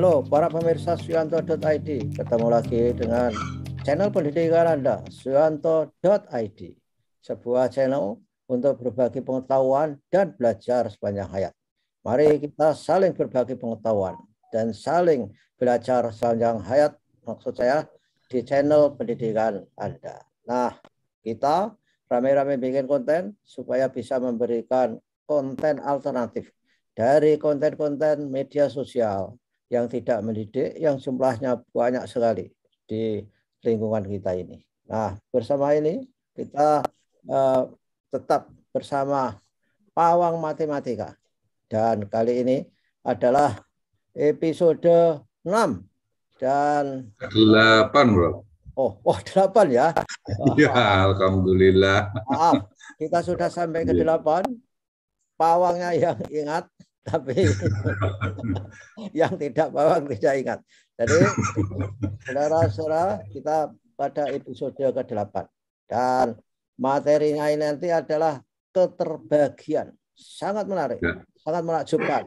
Halo para pemirsa suyanto.id, ketemu lagi dengan channel pendidikan Anda, suyanto.id. Sebuah channel untuk berbagi pengetahuan dan belajar sepanjang hayat. Mari kita saling berbagi pengetahuan dan saling belajar sepanjang hayat, maksud saya, di channel pendidikan Anda. Nah, kita rame-rame bikin konten supaya bisa memberikan konten alternatif dari konten-konten media sosial, yang tidak mendidik yang jumlahnya banyak sekali di lingkungan kita ini. Nah, bersama ini kita uh, tetap bersama Pawang Matematika. Dan kali ini adalah episode 6 dan 8, Bro. Oh, oh 8 ya. Ya, alhamdulillah. Maaf, kita sudah sampai ke 8. Iya. Pawangnya yang ingat tapi yang tidak bawang tidak ingat. Jadi saudara-saudara kita pada episode ke-8 dan materinya ini nanti adalah keterbagian. Sangat menarik, ya. sangat menakjubkan.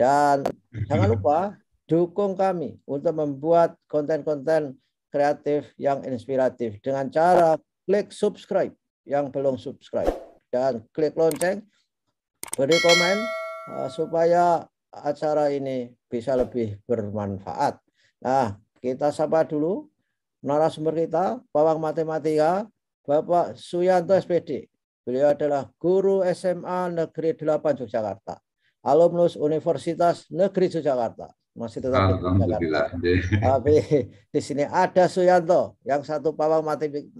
Dan jangan lupa dukung kami untuk membuat konten-konten kreatif yang inspiratif dengan cara klik subscribe yang belum subscribe dan klik lonceng, beri komen, Eh, supaya acara ini bisa lebih bermanfaat. Nah, kita sapa dulu narasumber kita, Bawang Matematika, Bapak Suyanto SPD. Beliau adalah guru SMA Negeri 8 Yogyakarta, alumnus Universitas Negeri Yogyakarta. Masih tetap di Yogyakarta. Tapi di sini ada Suyanto, yang satu pawang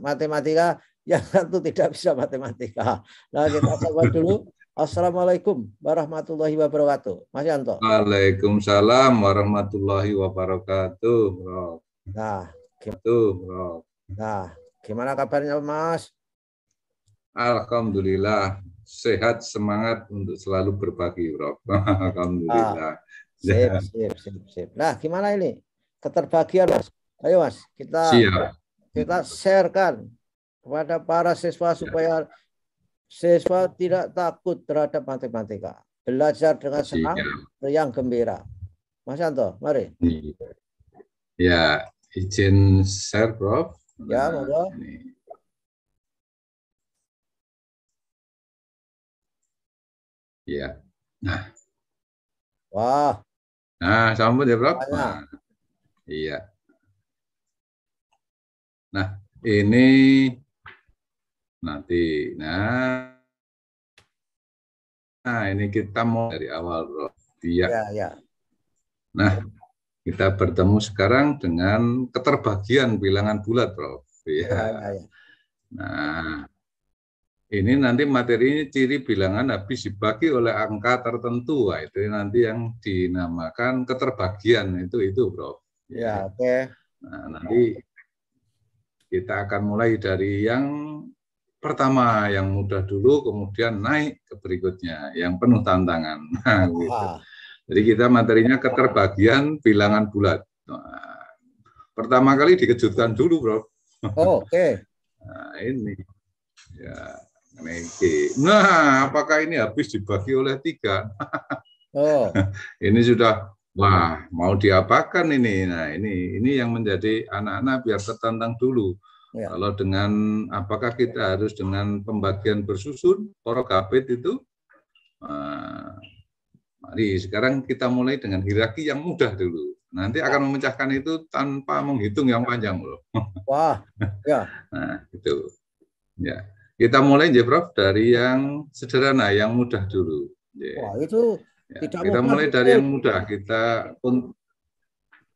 matematika, yang satu tidak bisa matematika. Nah, kita sapa dulu Assalamualaikum warahmatullahi wabarakatuh. Mas Yanto. Waalaikumsalam warahmatullahi wabarakatuh, Bro. Nah, gitu, Bro. Nah, gimana kabarnya, Mas? Alhamdulillah, sehat semangat untuk selalu berbagi, Bro. Alhamdulillah. Nah, sip, sip, sip, sip. Nah, gimana ini? Keterbagian, Mas. Ayo, Mas, kita kita sharekan kepada para siswa supaya ya Siswa tidak takut terhadap matematika. Belajar dengan iya. senang, yang gembira. Mas Anto, mari. Iya. Ya, izin share, Prof. Ya, monggo. Ya. Nah. Wah. Nah, sambut ya, Prof. Nah, iya. Nah, ini nanti. Nah, nah ini kita mau dari awal, Bro. Dia. Ya, ya. Nah, kita bertemu sekarang dengan keterbagian bilangan bulat, Prof. Ya. Ya, ya, ya. Nah, ini nanti materi ini ciri bilangan habis dibagi oleh angka tertentu. Wah, itu nanti yang dinamakan keterbagian itu itu, Prof. Ya, iya. oke. Okay. Nah, nanti kita akan mulai dari yang pertama yang mudah dulu, kemudian naik ke berikutnya yang penuh tantangan. Nah, gitu. Jadi kita materinya keterbagian bilangan bulat. Nah, pertama kali dikejutkan dulu, bro. Oh, Oke. Okay. Nah, ini ya ini. Nah, apakah ini habis dibagi oleh tiga? oh. ini sudah wah mau diapakan ini? Nah, ini ini yang menjadi anak-anak biar tertantang dulu Ya. Kalau dengan apakah kita harus dengan pembagian bersusun porokapit itu? Nah, mari sekarang kita mulai dengan hierarki yang mudah dulu. Nanti akan memecahkan itu tanpa menghitung yang panjang loh. Wah, ya. nah, itu. Ya. Kita mulai ya Prof dari yang sederhana, yang mudah dulu. Ya. Wah, itu ya. kita mulai dari yang mudah. Kita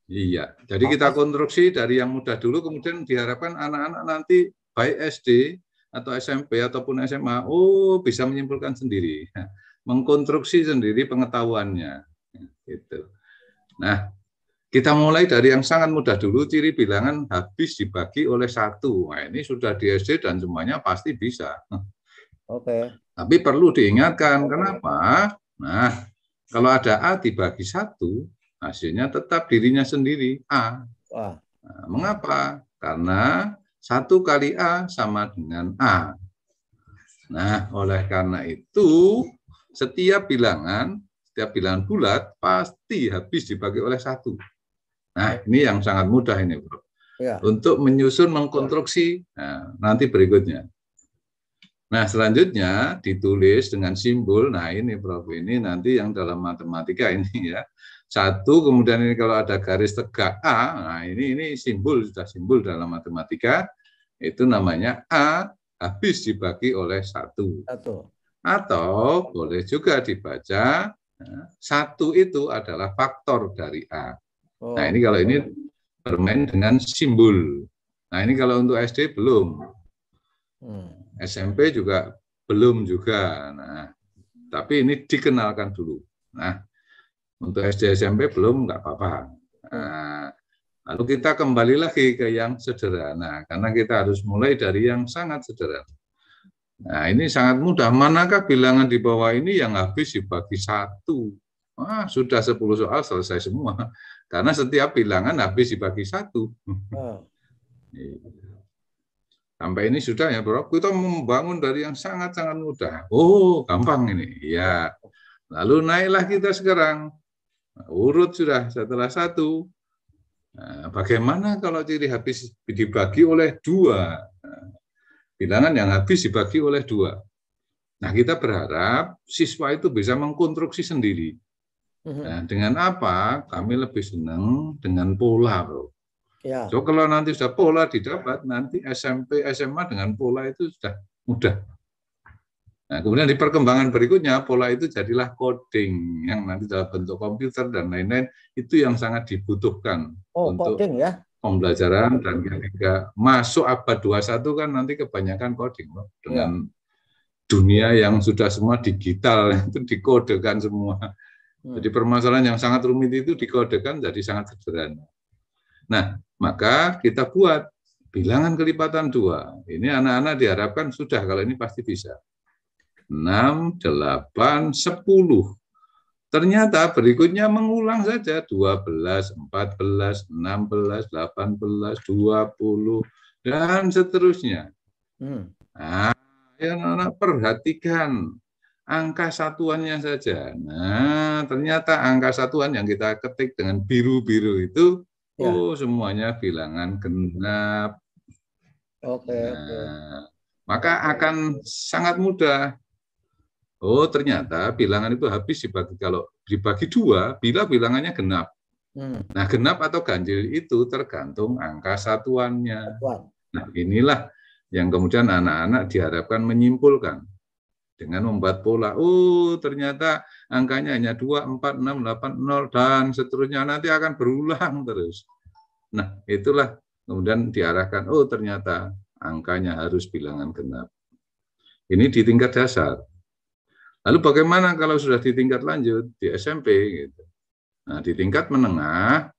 Iya, jadi kita konstruksi dari yang mudah dulu, kemudian diharapkan anak-anak nanti baik SD atau SMP ataupun SMA, oh bisa menyimpulkan sendiri, mengkonstruksi sendiri pengetahuannya, gitu. Nah, kita mulai dari yang sangat mudah dulu, ciri bilangan habis dibagi oleh satu. Nah, ini sudah di SD dan semuanya pasti bisa. Oke. Okay. Tapi perlu diingatkan, okay. kenapa? Nah, kalau ada A dibagi satu, hasilnya tetap dirinya sendiri A. Nah, mengapa? Karena satu kali A sama dengan A. Nah, oleh karena itu setiap bilangan, setiap bilangan bulat pasti habis dibagi oleh satu. Nah, ya. ini yang sangat mudah ini, Bro. Ya. Untuk menyusun mengkonstruksi ya. nah, nanti berikutnya. Nah, selanjutnya ditulis dengan simbol. Nah, ini Prof. Ini nanti yang dalam matematika ini ya. Satu, kemudian ini kalau ada garis tegak A, nah ini ini simbol, sudah simbol dalam matematika, itu namanya A habis dibagi oleh satu. Satu. Atau boleh juga dibaca, nah, satu itu adalah faktor dari A. Oh. Nah, ini kalau ini bermain dengan simbol. Nah, ini kalau untuk SD belum. Hmm. SMP juga belum juga. Nah, tapi ini dikenalkan dulu. Nah, untuk SD SMP belum nggak apa-apa. Nah, lalu kita kembali lagi ke yang sederhana karena kita harus mulai dari yang sangat sederhana. Nah, ini sangat mudah. Manakah bilangan di bawah ini yang habis dibagi satu? Ah, sudah 10 soal selesai semua. Karena setiap bilangan habis dibagi satu. Hmm. Iya. Sampai ini sudah ya bro, kita membangun dari yang sangat-sangat mudah. Oh, gampang ini. Ya. Lalu naiklah kita sekarang. Urut sudah setelah satu. Nah, bagaimana kalau ciri habis dibagi oleh dua? Nah, bilangan yang habis dibagi oleh dua. Nah, kita berharap siswa itu bisa mengkonstruksi sendiri. Mhm. Nah, dengan apa? Kami lebih senang dengan pola, bro. Ya. So kalau nanti sudah pola didapat, nanti SMP, SMA dengan pola itu sudah mudah. Nah, kemudian di perkembangan berikutnya pola itu jadilah coding yang nanti dalam bentuk komputer dan lain-lain itu yang sangat dibutuhkan oh, untuk coding, ya? pembelajaran dan ketika masuk abad 21 kan nanti kebanyakan coding loh ya. dengan ya. dunia yang sudah semua digital itu dikodekan semua. Hmm. Jadi permasalahan yang sangat rumit itu dikodekan jadi sangat sederhana. Nah, maka kita buat bilangan kelipatan dua. Ini anak-anak diharapkan sudah, kalau ini pasti bisa. 6, 8, 10. Ternyata berikutnya mengulang saja 12, 14, 16, 18, 20, dan seterusnya. Hmm. Nah, ya anak-anak perhatikan angka satuannya saja. Nah, ternyata angka satuan yang kita ketik dengan biru-biru itu Ya. Oh, semuanya bilangan genap. Oke. Okay, nah, okay. Maka akan sangat mudah. Oh, ternyata bilangan itu habis dibagi kalau dibagi dua, bila bilangannya genap. Hmm. Nah, genap atau ganjil itu tergantung angka satuannya. Satuan. Nah, inilah yang kemudian anak-anak diharapkan menyimpulkan dengan membuat pola. Oh, ternyata angkanya hanya 2, 4, 6, 8, 0, dan seterusnya. Nanti akan berulang terus. Nah, itulah kemudian diarahkan, oh ternyata angkanya harus bilangan genap. Ini di tingkat dasar. Lalu bagaimana kalau sudah di tingkat lanjut, di SMP? Gitu. Nah, di tingkat menengah,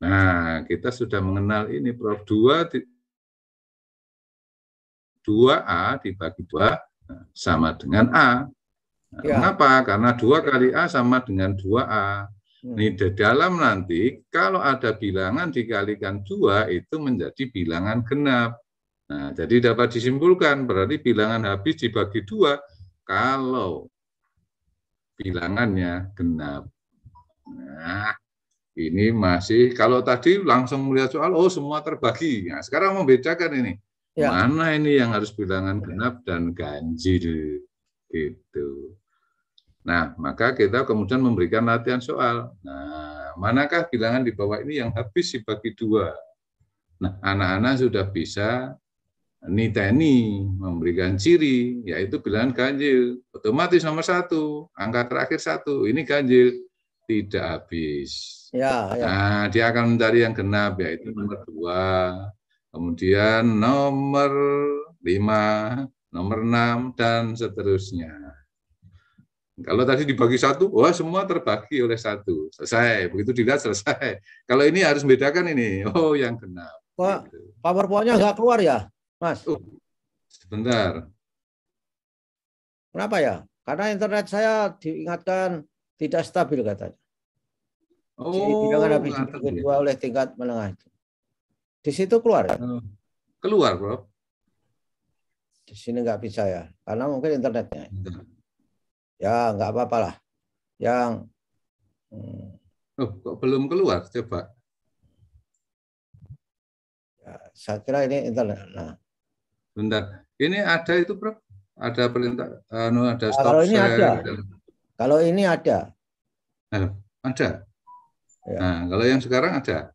nah kita sudah mengenal ini, Prof. 2, 2A dibagi 2 sama dengan A. Nah, ya. Kenapa? Karena dua kali A sama dengan 2A. Hmm. Ini di dalam nanti, kalau ada bilangan dikalikan dua itu menjadi bilangan genap. Nah, jadi dapat disimpulkan, berarti bilangan habis dibagi dua kalau bilangannya genap. Nah, ini masih, kalau tadi langsung melihat soal, oh semua terbagi. Nah, sekarang membedakan ini ya. mana ini yang harus bilangan genap dan ganjil gitu. Nah, maka kita kemudian memberikan latihan soal. Nah, manakah bilangan di bawah ini yang habis dibagi dua? Nah, anak-anak sudah bisa niteni memberikan ciri, yaitu bilangan ganjil. Otomatis nomor satu, angka terakhir satu, ini ganjil tidak habis. Ya, ya. Nah, dia akan mencari yang genap, yaitu nomor dua, kemudian nomor 5, nomor 6, dan seterusnya. Kalau tadi dibagi satu, wah semua terbagi oleh satu. Selesai. Begitu dilihat selesai. Kalau ini harus bedakan ini. Oh, yang genap. Pak, gitu. nya nggak keluar ya, Mas? Uh, sebentar. Kenapa ya? Karena internet saya diingatkan tidak stabil katanya. Oh, tidak ada ya. kedua oleh tingkat menengah itu. Di situ keluar ya? Keluar, Bro. Di sini nggak bisa ya, karena mungkin internetnya. Ya, nggak apa-apa lah. Yang hmm. Oh, kok belum keluar? Coba. Ya, saya kira ini internet. Nah. Bentar. Ini ada itu, Bro? Ada perintah anu ada nah, stop Kalau ini share. ada. Kalau ini ada. Nah, ada. Ya. Nah, kalau yang sekarang ada.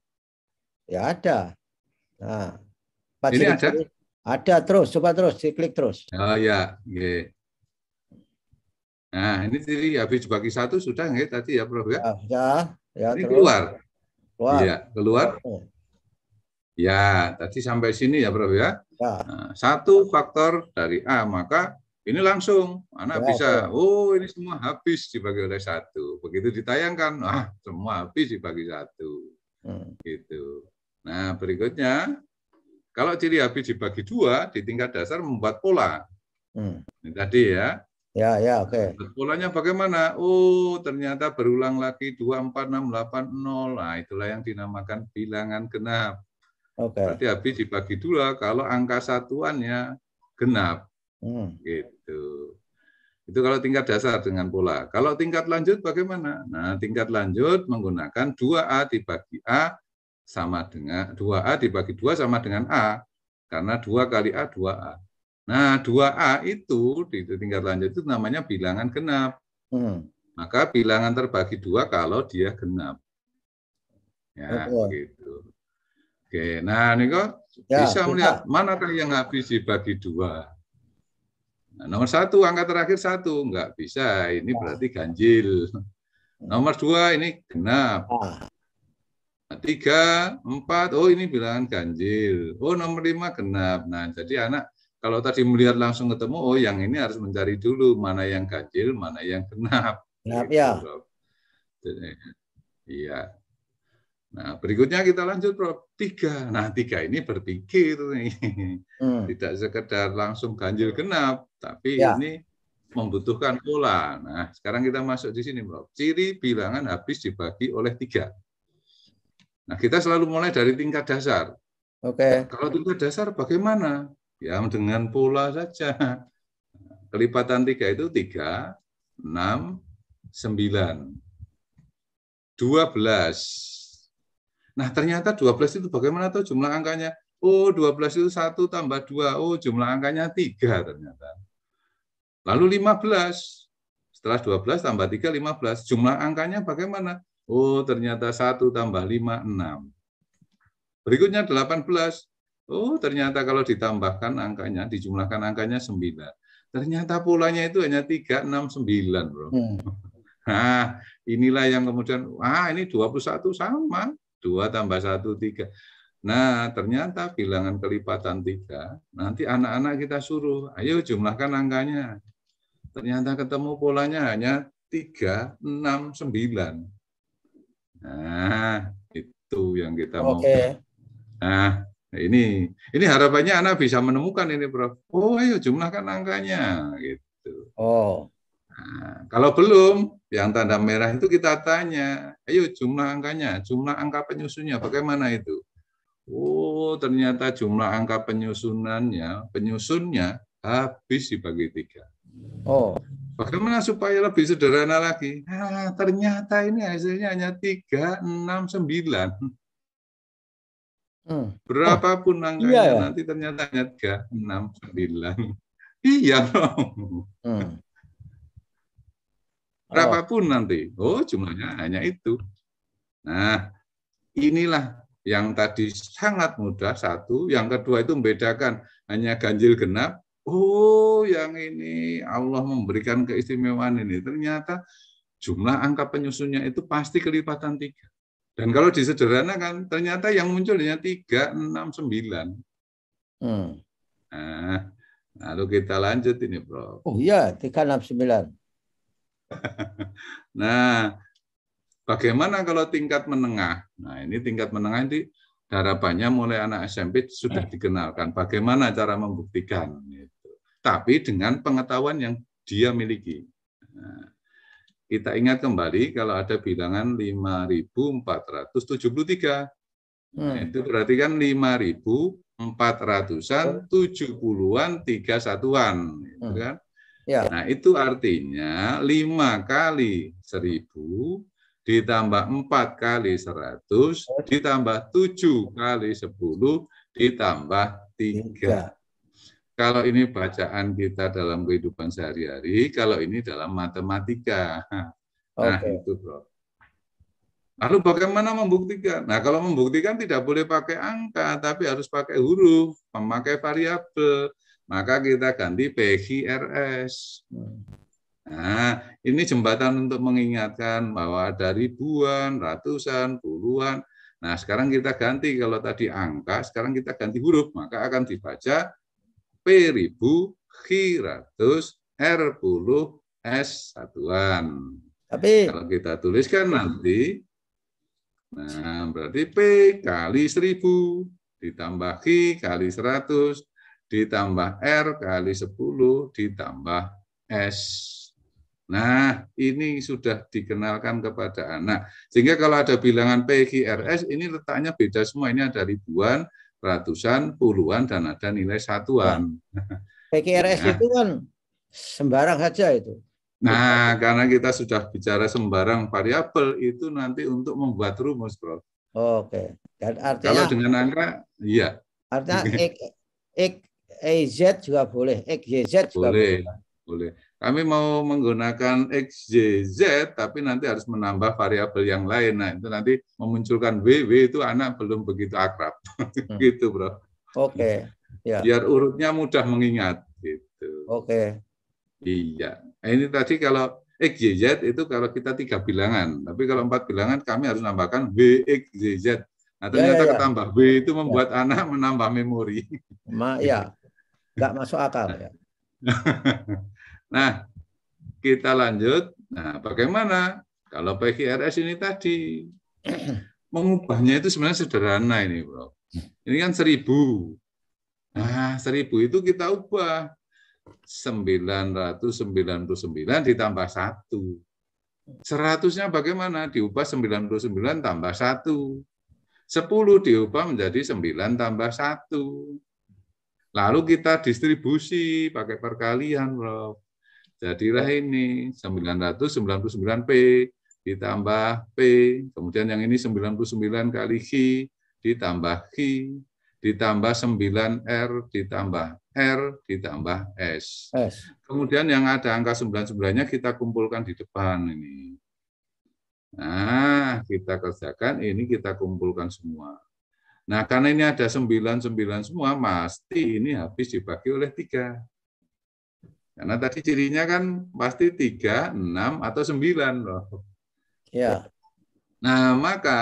Ya ada. Nah, ini ada? Ada terus, coba terus, diklik terus. Oh ya, oke. Nah, ini jadi habis bagi satu sudah nggak tadi ya, Prof ya? ya? Ya, ya ini terus. keluar. Keluar. Ya, keluar. Ya, tadi sampai sini ya, Prof ya. ya. Nah, satu faktor dari A, maka ini langsung anak ya, bisa, ya. oh ini semua habis dibagi oleh satu. Begitu ditayangkan, ah semua habis dibagi satu. Hmm. Gitu. Nah, berikutnya, kalau ciri habis dibagi dua di tingkat dasar membuat pola. Hmm. Ini tadi ya. Ya, ya, oke. Okay. polanya bagaimana? Oh, ternyata berulang lagi 2, 4, 6, 8, 0. Nah, itulah yang dinamakan bilangan genap. Oke. Okay. Berarti habis dibagi dua kalau angka satuannya genap. Hmm. Gitu. Itu kalau tingkat dasar dengan pola. Kalau tingkat lanjut bagaimana? Nah, tingkat lanjut menggunakan 2A dibagi A sama dengan 2A dibagi 2 sama dengan A. Karena 2 kali A, 2A. Nah, 2A itu di tingkat lanjut itu namanya bilangan genap. Hmm. Maka bilangan terbagi dua kalau dia genap. Ya, Betul. gitu. Oke, nah Niko ya, bisa kita. melihat manakah yang habis dibagi dua. Nah, nomor satu, angka terakhir satu. Nggak bisa, ini ya. berarti ganjil. Hmm. Nomor dua, ini genap. Ah tiga, empat, oh ini bilangan ganjil, oh nomor lima genap. Nah, jadi anak kalau tadi melihat langsung ketemu, oh yang ini harus mencari dulu mana yang ganjil, mana yang genap. Genap gitu ya. iya. Nah, berikutnya kita lanjut, Prof. Tiga. Nah, tiga ini berpikir. Hmm. Tidak sekedar langsung ganjil genap, tapi ya. ini membutuhkan pola. Nah, sekarang kita masuk di sini, Prof. Ciri bilangan habis dibagi oleh tiga. Nah, kita selalu mulai dari tingkat dasar. Oke. Okay. Kalau tingkat dasar bagaimana? Ya dengan pola saja. Kelipatan tiga itu tiga, enam, sembilan, dua belas. Nah ternyata dua belas itu bagaimana tuh jumlah angkanya? Oh, dua belas itu satu tambah dua. Oh, jumlah angkanya tiga ternyata. Lalu lima belas. Setelah dua belas tambah tiga lima belas. Jumlah angkanya bagaimana? Oh, ternyata 1 tambah 5, 6. Berikutnya 18. Oh, ternyata kalau ditambahkan angkanya, dijumlahkan angkanya 9. Ternyata polanya itu hanya 3, 6, 9, Bro. Hmm. Nah, inilah yang kemudian, ah ini 21 sama, 2 tambah 1, 3. Nah, ternyata bilangan kelipatan 3, nanti anak-anak kita suruh, ayo jumlahkan angkanya. Ternyata ketemu polanya hanya 3, 6, 9. Nah, itu yang kita mau. Okay. Nah, ini ini harapannya anak bisa menemukan ini, Prof. Oh, ayo jumlahkan angkanya gitu. Oh. Nah, kalau belum, yang tanda merah itu kita tanya, ayo jumlah angkanya, jumlah angka penyusunnya bagaimana itu? Oh, ternyata jumlah angka penyusunannya, penyusunnya habis dibagi tiga. Oh. Bagaimana supaya lebih sederhana lagi? Nah, ternyata ini hasilnya hanya 9. Hmm. Berapapun oh, angkanya iya, ya? nanti ternyata hanya 9. iya dong. Hmm. Berapapun nanti. Oh, jumlahnya hanya itu. Nah, inilah yang tadi sangat mudah satu, yang kedua itu membedakan hanya ganjil genap oh yang ini Allah memberikan keistimewaan ini. Ternyata jumlah angka penyusunnya itu pasti kelipatan tiga. Dan kalau disederhanakan, ternyata yang munculnya tiga, enam, sembilan. Hmm. Nah, lalu kita lanjut ini, Bro. Oh iya, tiga, enam, sembilan. nah, bagaimana kalau tingkat menengah? Nah, ini tingkat menengah ini harapannya mulai anak SMP sudah dikenalkan. Bagaimana cara membuktikan? tapi dengan pengetahuan yang dia miliki. Nah, kita ingat kembali kalau ada bilangan 5473. Hmm. Nah, itu berarti kan 5400-an, 70-an, 31-an. Gitu hmm. kan? Ya. Nah, itu artinya 5 kali 1000 ditambah 4 kali 100 ditambah 7 kali 10 ditambah 3. Kalau ini bacaan kita dalam kehidupan sehari-hari, kalau ini dalam matematika. Nah, okay. itu, Bro. Lalu bagaimana membuktikan? Nah, kalau membuktikan tidak boleh pakai angka, tapi harus pakai huruf, memakai variabel. Maka kita ganti PGRS. Nah, ini jembatan untuk mengingatkan bahwa ada ribuan, ratusan, puluhan. Nah, sekarang kita ganti kalau tadi angka, sekarang kita ganti huruf, maka akan dibaca P ribu khiratus R puluh S satuan. Tapi kalau kita tuliskan nanti, nah berarti P kali seribu ditambah Q kali seratus ditambah R kali sepuluh ditambah S. Nah, ini sudah dikenalkan kepada anak. Sehingga kalau ada bilangan PQRS, ini letaknya beda semua. Ini ada ribuan, ratusan, puluhan, dan ada nilai satuan. PKRS nah. Ya. itu kan sembarang saja itu. Nah, karena kita sudah bicara sembarang variabel itu nanti untuk membuat rumus, bro. Oke. Dan artinya Kalau dengan angka, iya. Artinya X, X, z juga boleh, Z juga boleh. Boleh. boleh kami mau menggunakan x, z, tapi nanti harus menambah variabel yang lain. Nah, itu nanti memunculkan w, w itu anak belum begitu akrab. Hmm. gitu, Bro. Oke. Okay. Ya. Biar urutnya mudah mengingat gitu. Oke. Okay. Iya. Nah, ini tadi kalau x, z itu kalau kita tiga bilangan, tapi kalau empat bilangan kami harus nambahkan z. Nah, ya, ternyata ya, ya, ya. ketambah W itu membuat ya. anak menambah memori. Ma, ya. Nggak masuk akal ya. Nah, kita lanjut. Nah, bagaimana kalau PGRS ini tadi mengubahnya itu sebenarnya sederhana ini, Bro. Ini kan seribu. Nah, seribu itu kita ubah 999 ditambah satu. Seratusnya bagaimana? Diubah 99 tambah satu. 10 diubah menjadi 9 tambah 1. Lalu kita distribusi pakai perkalian, Prof. Jadilah ini 999P ditambah P, kemudian yang ini 99 kali Q ditambah Q, ditambah 9R ditambah R ditambah S. S. Kemudian yang ada angka 99-nya kita kumpulkan di depan ini. Nah, kita kerjakan ini kita kumpulkan semua. Nah, karena ini ada 99 semua, pasti ini habis dibagi oleh tiga karena tadi cirinya kan pasti 3, 6, atau 9 loh. Ya. Nah, maka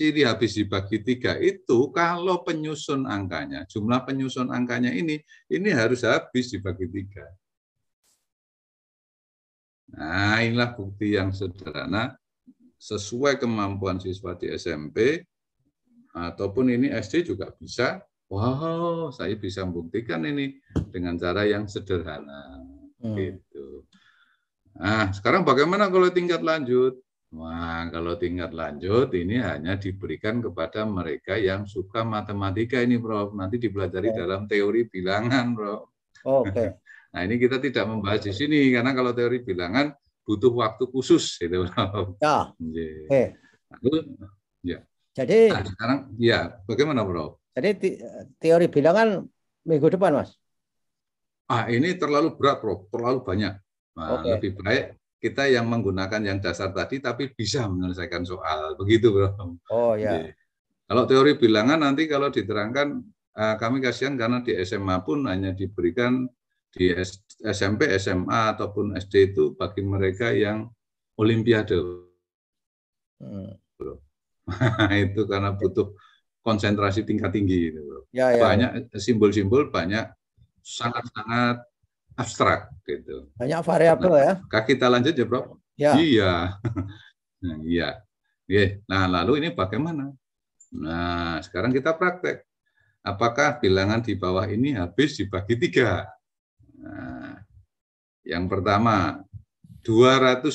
ciri habis dibagi tiga itu kalau penyusun angkanya, jumlah penyusun angkanya ini, ini harus habis dibagi tiga. Nah, inilah bukti yang sederhana sesuai kemampuan siswa di SMP ataupun ini SD juga bisa wow saya bisa membuktikan ini dengan cara yang sederhana hmm. gitu nah sekarang bagaimana kalau tingkat lanjut Wah, kalau tingkat lanjut ini hanya diberikan kepada mereka yang suka matematika ini, Prof. Nanti dipelajari okay. dalam teori bilangan, Prof. Oh, Oke. Okay. nah, ini kita tidak membahas di sini karena kalau teori bilangan butuh waktu khusus itu, Prof. Ya. Iya. Okay. Lalu, ya. Jadi nah, sekarang ya, bagaimana, Prof? Jadi teori bilangan minggu depan, Mas. Ah, ini terlalu berat, bro. Terlalu banyak. Nah, okay. Lebih baik kita yang menggunakan yang dasar tadi, tapi bisa menyelesaikan soal. Begitu, bro? Oh, ya. Yeah. kalau teori bilangan nanti kalau diterangkan, ah, kami kasihan karena di SMA pun hanya diberikan di SMP, SMA, ataupun SD itu bagi mereka yang olimpiade. Hmm. itu karena butuh konsentrasi tingkat tinggi gitu bro. Ya, ya. Banyak simbol-simbol banyak sangat-sangat abstrak gitu. Banyak variabel ya. nah, ya. Kaki kita lanjut ya bro. Ya. Iya. Nah, iya. Oke. Nah lalu ini bagaimana? Nah sekarang kita praktek. Apakah bilangan di bawah ini habis dibagi tiga? Nah, yang pertama 201.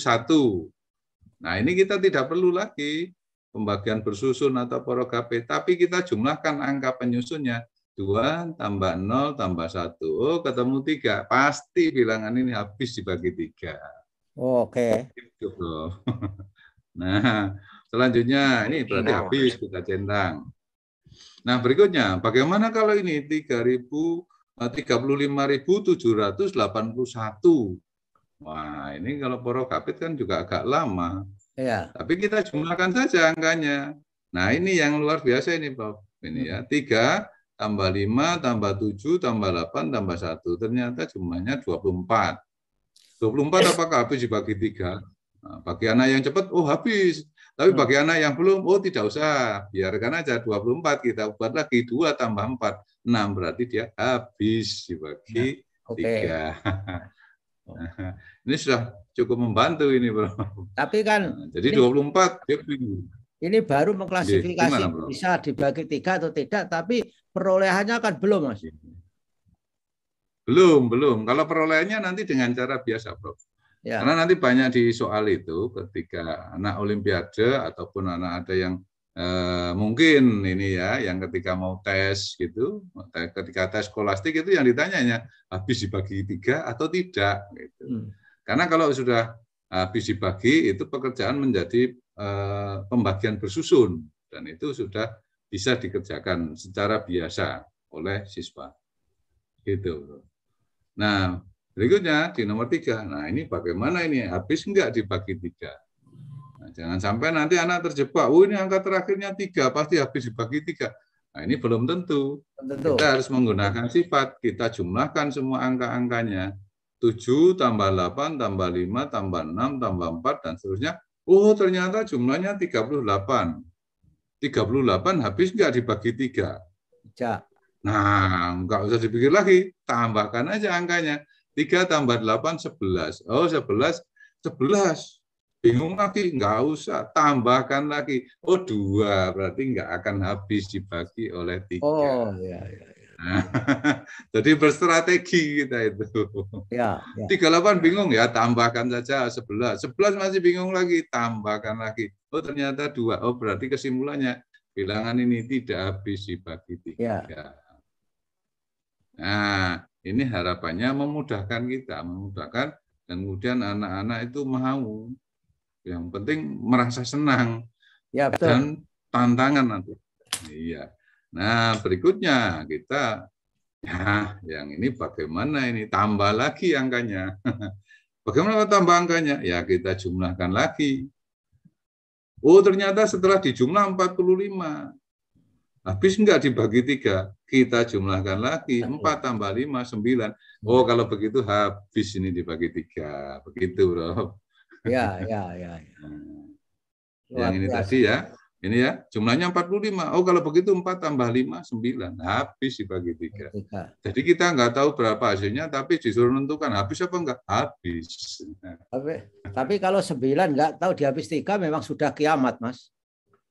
Nah ini kita tidak perlu lagi pembagian bersusun atau porogape, tapi kita jumlahkan angka penyusunnya. 2 tambah 0 tambah 1. Oh, ketemu 3. Pasti bilangan ini habis dibagi 3. Oh, Oke. Okay. Gitu. Nah, selanjutnya ini berarti nah, habis kita centang. Nah, berikutnya, bagaimana kalau ini 3000 35.781. Eh, Wah, ini kalau porogapit kan juga agak lama. Ya. Tapi kita jumlahkan saja angkanya. Nah ini yang luar biasa ini Pak. Ini ya hmm. tiga tambah lima tambah tujuh tambah delapan tambah satu ternyata jumlahnya dua puluh empat. Dua puluh empat eh. apakah habis dibagi tiga? Nah, bagi anak yang cepat, oh habis. Tapi hmm. bagi anak yang belum, oh tidak usah, biarkan aja 24 kita buat lagi dua tambah empat enam berarti dia habis dibagi nah, tiga. Nah, okay. nah, ini sudah cukup membantu ini bro. Tapi kan jadi ini, 24 Ini baru mengklasifikasi Gimana, bisa dibagi tiga atau tidak, tapi perolehannya kan belum masih Belum belum. Kalau perolehannya nanti dengan cara biasa bro. Ya. Karena nanti banyak di soal itu ketika anak olimpiade ataupun anak ada yang eh, mungkin ini ya yang ketika mau tes gitu, eh, ketika tes kolastik itu yang ditanyanya habis dibagi tiga atau tidak gitu. Hmm. Karena kalau sudah habis dibagi itu pekerjaan menjadi eh, pembagian bersusun dan itu sudah bisa dikerjakan secara biasa oleh siswa. Gitu. Nah, berikutnya di nomor tiga. Nah, ini bagaimana ini? Habis enggak dibagi tiga? Nah, jangan sampai nanti anak terjebak, oh ini angka terakhirnya tiga, pasti habis dibagi tiga. Nah, ini belum tentu. tentu. Kita harus menggunakan sifat, kita jumlahkan semua angka-angkanya. 7 tambah 8 tambah 5 tambah 6 tambah 4 dan seterusnya. Oh ternyata jumlahnya 38. 38 habis nggak dibagi 3? Ya. Nah, nggak usah dipikir lagi. Tambahkan aja angkanya. 3 tambah 8, 11. Oh, 11, 11. Bingung lagi? Nggak usah. Tambahkan lagi. Oh, 2. Berarti nggak akan habis dibagi oleh tiga. Oh, ya, ya. Jadi berstrategi kita itu. Ya, ya. 38 bingung ya, tambahkan saja 11. 11 masih bingung lagi, tambahkan lagi. Oh ternyata dua. Oh berarti kesimpulannya bilangan ini tidak habis dibagi tiga. Ya. Nah, ini harapannya memudahkan kita, memudahkan dan kemudian anak-anak itu mau. Yang penting merasa senang. Ya, betul. Dan tantangan nanti. Iya. Nah, berikutnya kita ya yang ini bagaimana ini tambah lagi angkanya. bagaimana tambah angkanya? Ya, kita jumlahkan lagi. Oh, ternyata setelah dijumlah 45. Habis enggak dibagi tiga, kita jumlahkan lagi. Iya. Empat tambah lima, sembilan. Oh, kalau begitu habis ini dibagi tiga. Begitu, Bro. Ya, ya, ya. ya. Nah, yang ini tadi ya. Ini ya, jumlahnya 45. Oh kalau begitu 4 tambah 5, 9. Habis dibagi 3. Jadi kita nggak tahu berapa hasilnya, tapi disuruh menentukan habis apa enggak. Habis. Nah. Tapi, tapi kalau 9 nggak tahu dihabis 3 memang sudah kiamat, Mas.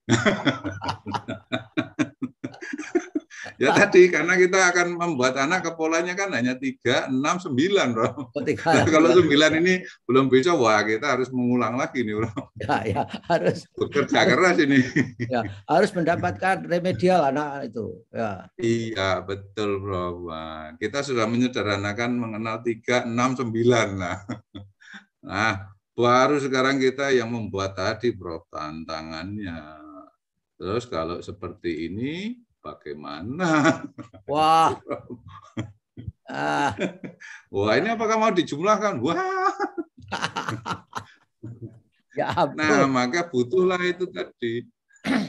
ya tadi karena kita akan membuat anak kepolanya kan hanya tiga enam sembilan Bro. Oh, nah, kalau sembilan ini belum bisa wah kita harus mengulang lagi nih Bro. Ya, ya harus bekerja keras ini. Ya, harus mendapatkan remedial anak itu. Ya. Iya betul Bro. Kita sudah menyederhanakan mengenal tiga enam sembilan nah. Nah, baru sekarang kita yang membuat tadi Bro tantangannya. Terus kalau seperti ini bagaimana? Wah. Ah. Wah, ini apakah mau dijumlahkan? Wah. ya Nah, maka butuhlah itu tadi.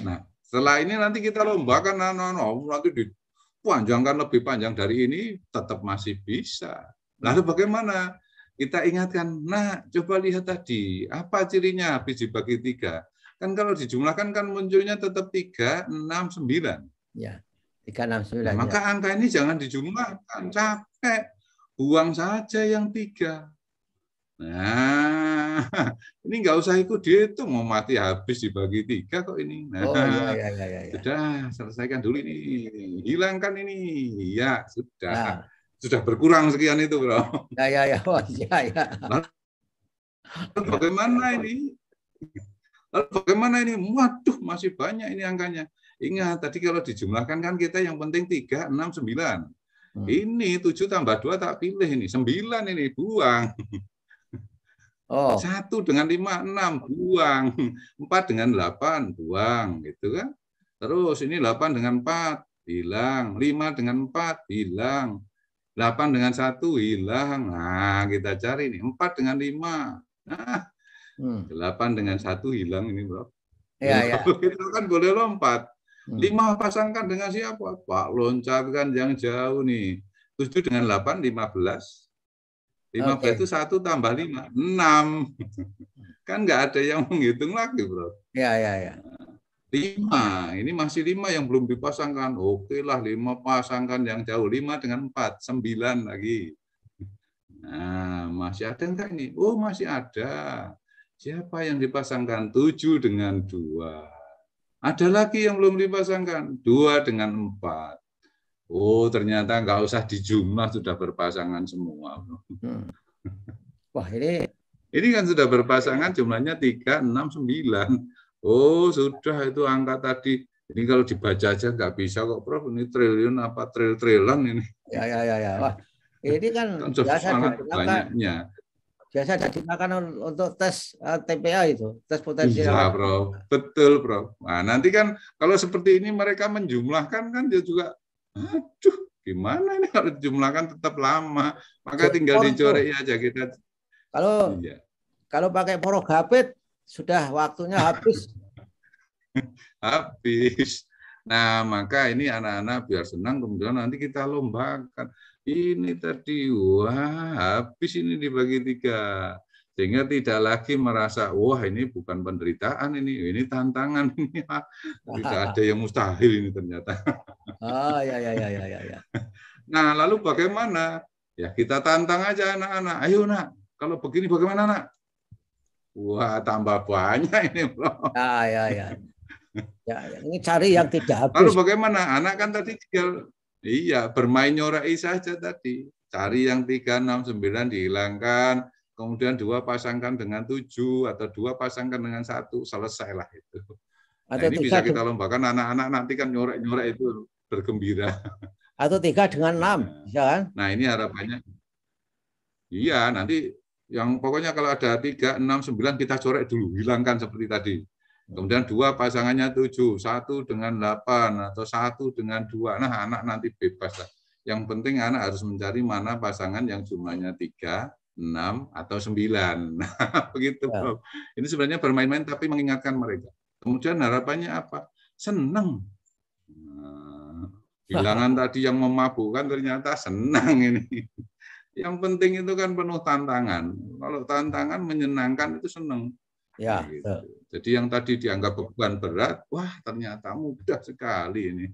Nah, setelah ini nanti kita lombakan, nah, nah, nah, nanti dipanjangkan lebih panjang dari ini, tetap masih bisa. Lalu bagaimana? Kita ingatkan, nah coba lihat tadi, apa cirinya habis dibagi tiga? Kan kalau dijumlahkan kan munculnya tetap tiga, enam, sembilan. Ya. 369. Nah, ya, maka ya. angka ini jangan dijumlahkan, capek. Buang saja yang tiga. Nah, ini nggak usah ikut dia itu mau mati habis dibagi tiga kok ini. Nah, oh, ya, ya, ya, ya. sudah selesaikan dulu ini, hilangkan ini, ya sudah, nah. sudah berkurang sekian itu bro. Ya ya ya, oh, ya, ya. Lalu bagaimana ini? Lalu bagaimana ini? Waduh, masih banyak ini angkanya. Ingat, tadi kalau dijumlahkan kan kita yang penting 3, 6, 9. Hmm. Ini 7 tambah 2 tak pilih ini. 9 ini, buang. Oh. Satu dengan lima enam buang, empat dengan delapan buang, gitu kan? Terus ini delapan dengan empat hilang, lima dengan empat hilang, delapan dengan satu hilang. Nah, kita cari ini empat dengan lima, nah hmm. delapan 8 dengan satu hilang ini bro. Ya, ya. Kita kan boleh lompat. Hmm. lima pasangkan dengan siapa pak loncatkan yang jauh nih tujuh dengan delapan lima belas lima belas itu satu tambah lima enam kan nggak ada yang menghitung lagi bro ya ya ya lima ini masih lima yang belum dipasangkan oke lah lima pasangkan yang jauh lima dengan empat sembilan lagi nah masih ada nggak ini oh masih ada siapa yang dipasangkan tujuh dengan dua ada lagi yang belum dipasangkan. Dua dengan empat. Oh, ternyata nggak usah dijumlah sudah berpasangan semua. Hmm. Wah, ini ini kan sudah berpasangan jumlahnya tiga, enam, sembilan. Oh, sudah itu angka tadi. Ini kalau dibaca aja nggak bisa kok, Prof. Ini triliun apa tril-trilan ini. Ya, ya, ya, ya. Wah, ini kan, kan biasa banyaknya biasa digunakan untuk tes eh, TPA itu, tes potensi. Iya, Bro. Betul, Bro. Nah, nanti kan kalau seperti ini mereka menjumlahkan kan dia juga aduh, gimana ini kalau dijumlahkan tetap lama. Maka tinggal dicoret aja kita. Kalau iya. kalau pakai porogapit sudah waktunya habis. habis. Nah, maka ini anak-anak biar senang kemudian nanti kita lombakan ini tadi wah habis ini dibagi tiga sehingga tidak lagi merasa wah ini bukan penderitaan ini ini tantangan ini tidak ada yang mustahil ini ternyata ah ya ya ya ya ya, ya. nah lalu bagaimana ya kita tantang aja anak-anak ayo nak kalau begini bagaimana nak wah tambah banyak ini bro ah ya ya ya ini cari yang tidak habis lalu bagaimana anak kan tadi tinggal Iya, bermain nyorai saja tadi. Cari yang sembilan dihilangkan, kemudian dua pasangkan dengan tujuh atau dua pasangkan dengan satu, selesailah itu. Nah, atau nah, ini bisa kita lombakan anak-anak nanti kan nyorek-nyorek itu bergembira. Atau tiga dengan enam, bisa nah, ya kan? Nah ini harapannya. Iya, nanti yang pokoknya kalau ada tiga, enam, sembilan kita corek dulu, hilangkan seperti tadi. Kemudian dua pasangannya tujuh, satu dengan delapan atau satu dengan dua. Nah anak nanti bebas lah. Yang penting anak harus mencari mana pasangan yang jumlahnya tiga, enam atau sembilan. Nah, begitu. Ya. Ini sebenarnya bermain-main tapi mengingatkan mereka. Kemudian harapannya apa? Senang. Nah, bilangan tadi yang memabukkan ternyata senang ini. Yang penting itu kan penuh tantangan. Kalau tantangan menyenangkan itu senang Ya. Gitu. Ya. Jadi yang tadi dianggap beban berat, wah ternyata mudah sekali ini.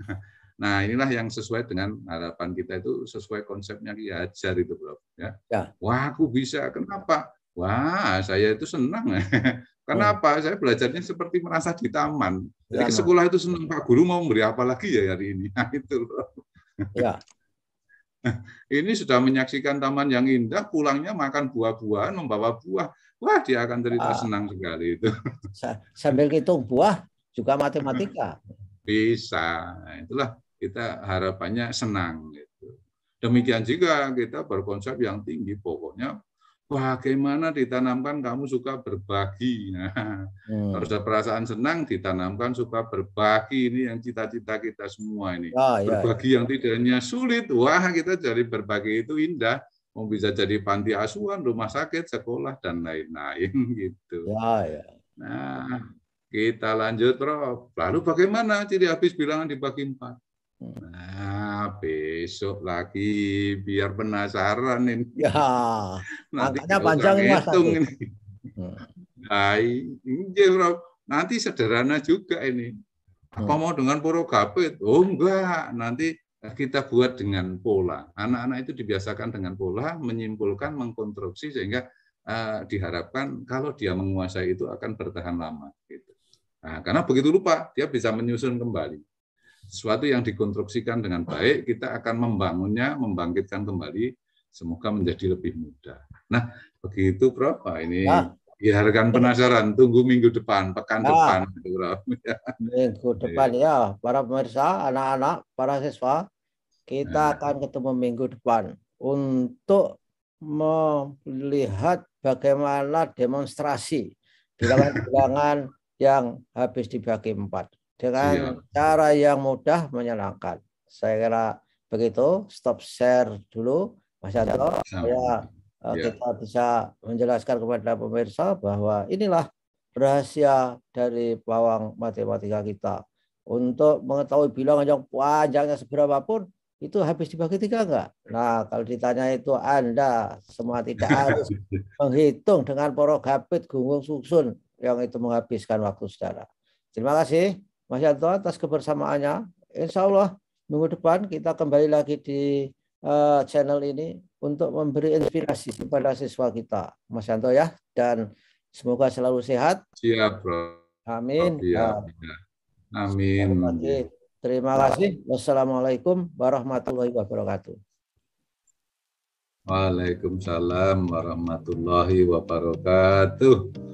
Nah inilah yang sesuai dengan harapan kita itu sesuai konsepnya Ki Hajar itu bro Ya. ya. Wah aku bisa, kenapa? Wah saya itu senang. Kenapa? Hmm. Saya belajarnya seperti merasa di taman. Jadi ya, ke ya. sekolah itu senang Pak Guru mau memberi apa lagi ya hari ini? Nah, itu bro Ya. Ini sudah menyaksikan taman yang indah, pulangnya makan buah-buahan, membawa buah wah dia akan cerita uh, senang sekali itu. Sambil hitung buah juga matematika. Bisa, nah, itulah kita harapannya senang. Gitu. Demikian juga kita berkonsep yang tinggi, pokoknya bagaimana ditanamkan kamu suka berbagi. Nah, hmm. Harus ada perasaan senang ditanamkan suka berbagi ini yang cita-cita kita semua ini. Oh, berbagi ya, yang tidak hanya sulit, wah kita jadi berbagi itu indah mau oh, bisa jadi panti asuhan, rumah sakit, sekolah dan lain-lain gitu. Ya, ya. Nah, hmm. kita lanjut, Prof. Lalu bagaimana ciri habis bilangan dibagi empat? Hmm. Nah, besok lagi biar penasaran ini. Ya, Nanti angkanya panjang mas. Ini. Hmm. Nah, ini, iya, Prof. Nanti sederhana juga ini. Apa hmm. mau dengan porogapit? Oh enggak, nanti Nah, kita buat dengan pola. Anak-anak itu dibiasakan dengan pola, menyimpulkan, mengkonstruksi sehingga uh, diharapkan kalau dia menguasai itu akan bertahan lama. Gitu. Nah, karena begitu lupa, dia bisa menyusun kembali. Sesuatu yang dikonstruksikan dengan baik, kita akan membangunnya, membangkitkan kembali, semoga menjadi lebih mudah. Nah, begitu Prof. Ini. Biarkan iya. penasaran, tunggu minggu depan, pekan nah, depan. Iya. minggu depan iya. ya, para pemirsa, anak-anak, para siswa, kita nah. akan ketemu minggu depan untuk melihat bagaimana demonstrasi bilangan-bilangan yang habis dibagi empat dengan cara yang mudah menyenangkan. Saya kira begitu. Stop share dulu, Mas Yanto. Saya yeah. Iya. kita bisa menjelaskan kepada pemirsa bahwa inilah rahasia dari pawang matematika kita. Untuk mengetahui bilangan yang panjangnya seberapa pun, itu habis dibagi tiga enggak? Nah, kalau ditanya itu Anda semua tidak harus menghitung dengan porogapit gunggung susun yang itu menghabiskan waktu saudara. Terima kasih Mas Yanto atas kebersamaannya. Insya Allah minggu depan kita kembali lagi di uh, channel ini untuk memberi inspirasi kepada siswa kita, Mas Yanto ya. Dan semoga selalu sehat. Siap, Bro. Amin. Siap. Ya. Ya. Amin. Amin. Terima kasih. Wassalamualaikum warahmatullahi wabarakatuh. Waalaikumsalam warahmatullahi wabarakatuh.